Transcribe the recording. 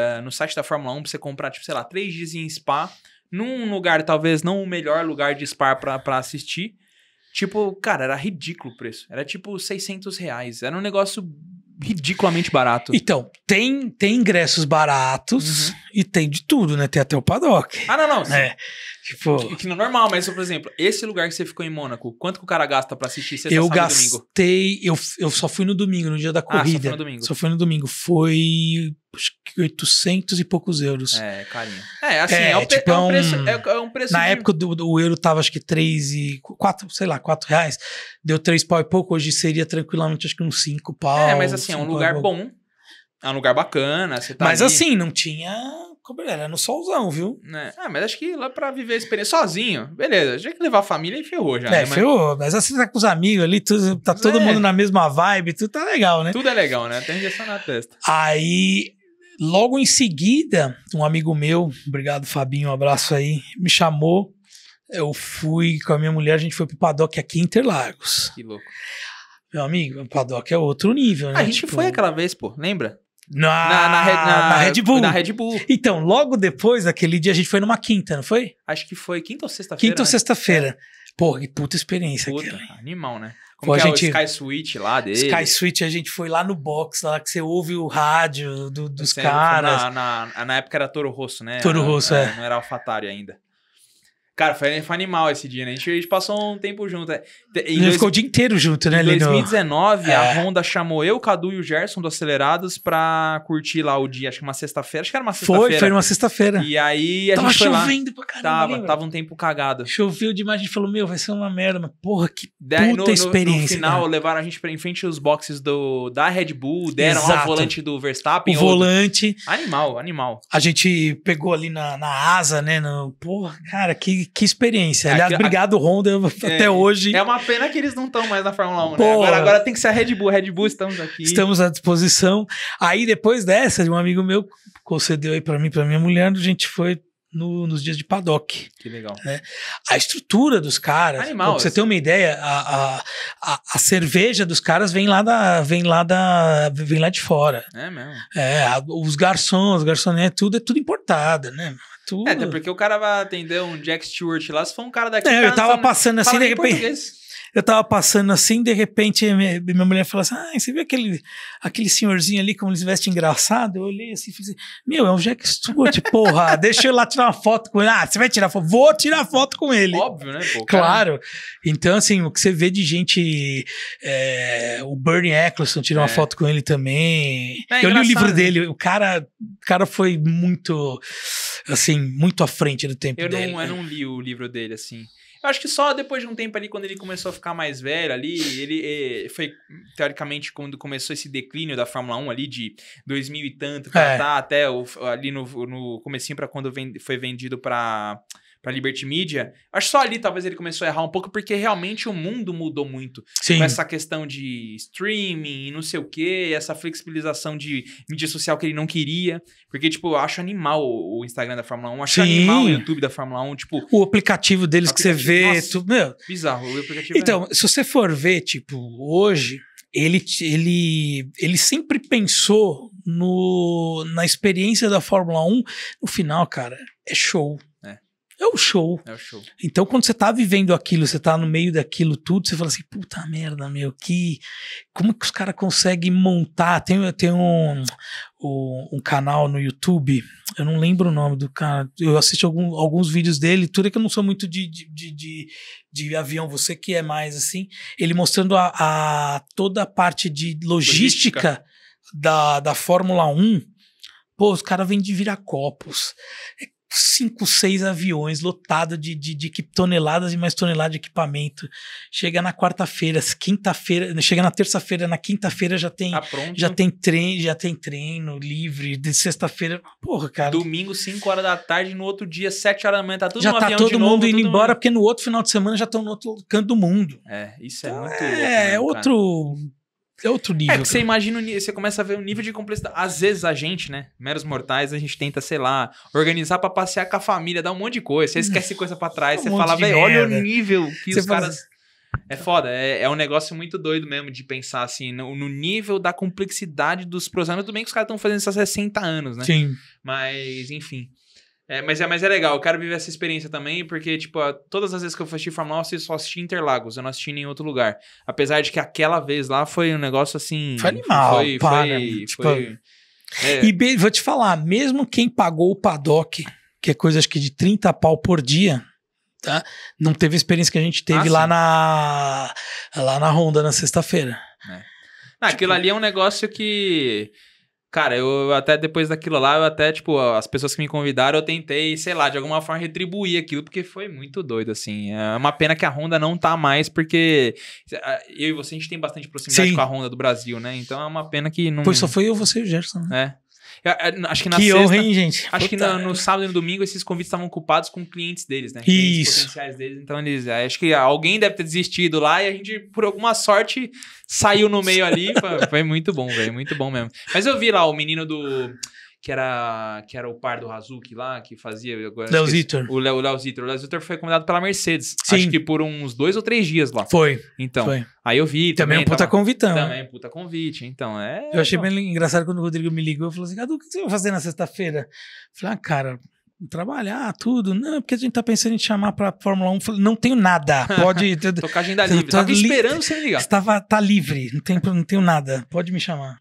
É, no site da Fórmula 1 pra você comprar, tipo, sei lá, três dias em Spa, num lugar, talvez não o melhor lugar de Spa pra, assistir. Tipo, cara, era ridículo o preço. Era tipo 600 reais. Era um negócio ridiculamente barato. Então, tem, tem ingressos baratos uhum. e tem de tudo, né? Tem até o paddock. Ah, não, não. É. Sim. É. Tipo... Que, que não é normal, mas, por exemplo, esse lugar que você ficou em Mônaco, quanto que o cara gasta pra assistir sexta, eu sábado e domingo? gastei, eu, só fui no domingo, no dia da corrida. Ah, só foi no domingo. Só foi no domingo. Foi acho que 800 e poucos euros. É, carinho. É, assim, é, é, um, tipo, é, é um, preço, é, é, um preço... Na de... época do, do, o euro tava acho que 3 e... 4, sei lá, 4 reais. Deu 3 pau e pouco, hoje seria tranquilamente acho que uns 5 pau. É, mas assim, é um lugar bom é um lugar bacana, você tá Mas ali. assim, não tinha era no solzão, viu? É. Ah, mas acho que lá pra viver a experiência sozinho, beleza. Tinha que levar a família e ferrou já. É, né? mas... ferrou. Mas assim tá com os amigos ali, tudo, tá todo é. mundo na mesma vibe, tudo tá legal, né? Tudo é legal, né? Tem injeção na testa. Aí, logo em seguida, um amigo meu, obrigado Fabinho, um abraço aí, me chamou. Eu fui com a minha mulher, a gente foi pro paddock aqui em Interlagos. Que louco. Meu amigo, o paddock é outro nível, né? A gente tipo... foi aquela vez, pô, lembra? Na, na, na, Red, na, na Red Bull. Na Red Bull. Então, logo depois aquele dia, a gente foi numa quinta, não foi? Acho que foi quinta ou sexta-feira. Quinta ou né? sexta-feira. É. Pô, que puta experiência. Puta, aquela. Né? animal, né? Como Pô, que a gente, é o Sky Switch lá dele? Sky Switch, a gente foi lá no box, lá que você ouve o rádio do, dos caras. Na, na, na, época era Toro Rosso, né? Toro Rosso, é. é. Não era Alfatari ainda. Cara, foi, foi animal esse dia, né? A gente, a gente passou um tempo junto. Né? Em dois, ficou o dia inteiro junto, né, Lino? Em 2019, é. a Honda chamou eu, o Cadu e o Gerson do Acelerados pra curtir lá o dia. Acho que uma sexta-feira. Acho que era uma sexta-feira. Foi, foi uma sexta-feira. E aí a tava gente Tava chovendo pra caramba. Tava, lembra? tava um tempo cagado. Choveu demais. A gente falou, meu, vai ser uma merda. Mas porra, que puta no, no, experiência. No final, levaram a gente pra em frente os boxes do, da Red Bull. Deram Exato. lá o volante do Verstappen. O outro. volante. Animal, animal. A gente pegou ali na, na asa, né? No, porra, cara, que que experiência. É, Aliás, obrigado, Honda, é, até hoje. É uma pena que eles não estão mais na Fórmula 1, Pô, né? Agora, agora tem que ser a Red Bull. Red Bull, estamos aqui. Estamos à disposição. Aí, depois dessa, um amigo meu concedeu aí para mim, para minha mulher, a gente foi no, nos dias de paddock. Que legal. Né? A estrutura dos caras. Animal, pra você ter uma ideia, a, a, a, a, cerveja dos caras vem lá da. vem lá da. vem lá de fora. É mesmo. É, a, os garçons, garçonetes, tudo é tudo importado, né? Tudo. É, até porque o cara vai atender um Jack Stewart lá, se for um cara daqui. É, tá eu tava passando assim, de repente eu tava passando assim, de repente minha, minha mulher falou assim: ah, você viu aquele, aquele senhorzinho ali, como eles vestem engraçado? Eu olhei assim e falei assim, meu, é um Jack Stewart, porra, deixa eu lá tirar uma foto com ele. Ah, você vai tirar foto? Vou tirar foto com ele. Óbvio, né? Pô, claro. Então, assim, o que você vê de gente. É, o Bernie Eccleston tirou é. uma foto com ele também. É, eu li o livro né? dele, o cara, o cara foi muito, assim, muito à frente do tempo eu dele. Não, eu não li o livro dele, assim. Eu acho que só depois de um tempo ali, quando ele começou a ficar mais velho ali, ele eh, foi, teoricamente, quando começou esse declínio da Fórmula 1 ali de 2000 e tanto, tá, é. tá até o, ali no, no comecinho para quando vem, foi vendido para para Liberty Media, acho só ali talvez ele começou a errar um pouco, porque realmente o mundo mudou muito. Sim. Com essa questão de streaming e não sei o quê, essa flexibilização de mídia social que ele não queria. Porque, tipo, eu acho animal o Instagram da Fórmula 1, acho Sim. animal o YouTube da Fórmula 1, tipo... O aplicativo deles aplicativo, que você vê, nossa, tu, meu... Bizarro, é Então, é... se você for ver, tipo, hoje, ele, ele, ele sempre pensou no, na experiência da Fórmula 1, no final, cara, é show. É é o show. É o show. Então, quando você tá vivendo aquilo, você tá no meio daquilo tudo, você fala assim, puta merda, meu, que. Como que os caras conseguem montar? Tem, tem um, um, um, canal no YouTube, eu não lembro o nome do cara, eu assisto algum, alguns vídeos dele, tudo é que eu não sou muito de, de, de, de avião, você que é mais assim, ele mostrando a, a toda a parte de logística, logística. Da, da Fórmula 1. Pô, os caras vêm de virar copos. É cinco, seis aviões lotado de, de, de toneladas e mais toneladas de equipamento. Chega na quarta-feira, quinta-feira, chega na terça-feira, na quinta-feira já tem tá já tem treino, já tem treino livre, de sexta-feira, porra, cara. Domingo, 5 horas da tarde, no outro dia, 7 horas da manhã, tá tudo já no tá avião todo mundo novo, indo embora, mundo. porque no outro final de semana já estão no outro canto do mundo. É, isso é então, muito é, louco, é né, é outro é outro nível. É que né? você imagina, você começa a ver o nível de complexidade. Às vezes a gente, né, meros mortais, a gente tenta, sei lá, organizar para passear com a família, dar um monte de coisa. Você esquece coisa para trás, um você fala, velho, olha o nível que você os caras. É foda, é, é, um negócio muito doido mesmo de pensar assim, no, no nível da complexidade dos programas. Tudo bem que os caras estão fazendo isso há 60 anos, né? Sim. Mas, enfim. É, mas, é, mas é legal, eu quero viver essa experiência também, porque, tipo, todas as vezes que eu assisti Fórmula 1, eu só assisti Interlagos, eu não assisti em nenhum outro lugar. Apesar de que aquela vez lá foi um negócio assim. Foi animal. Foi. Pá, foi, né? tipo... foi é. E vou te falar, mesmo quem pagou o paddock, que é coisa acho que de 30 pau por dia, tá? Não teve a experiência que a gente teve ah, lá, na, lá na Honda na sexta-feira. É. Ah, tipo... aquilo ali é um negócio que. Cara, eu até depois daquilo lá, eu até, tipo, as pessoas que me convidaram, eu tentei, sei lá, de alguma forma retribuir aquilo, porque foi muito doido, assim. É uma pena que a Honda não tá mais, porque eu e você, a gente tem bastante proximidade Sim. com a Honda do Brasil, né? Então é uma pena que não. Pois só foi eu, você e o Gerson, né? É. É, acho que na que sexta, honra, hein, gente? Acho Puta. que no, no, é. sábado e no domingo esses convites estavam ocupados com clientes deles, né? Isso. potenciais deles. Então eles. É, acho que alguém deve ter desistido lá e a gente, por alguma sorte, saiu no meio ali. foi, foi muito bom, velho. Muito bom mesmo. Mas eu vi lá o menino do que era, que era o par do Hazuki lá, que fazia. Léo Zitor. O Léo, Zitor. O Léo Zitor foi convidado pela Mercedes. Sim. Acho que por uns dois ou três dias lá. Foi. Então. Foi. Aí eu vi. Também, também é um puta tava, convitão. Também né? é um puta convite. Então, é. Eu achei então. bem engraçado quando o Rodrigo me ligou e falou assim: Cadu, o que você vai fazer na sexta-feira? Falei, ah, cara trabalhar, tudo. Não, porque a gente tá pensando em te chamar pra Fórmula 1. não tenho nada. Pode. a agenda livre. Tava esperando você me ligar. Estava, tá livre, não, tem, não tenho nada. Pode me chamar.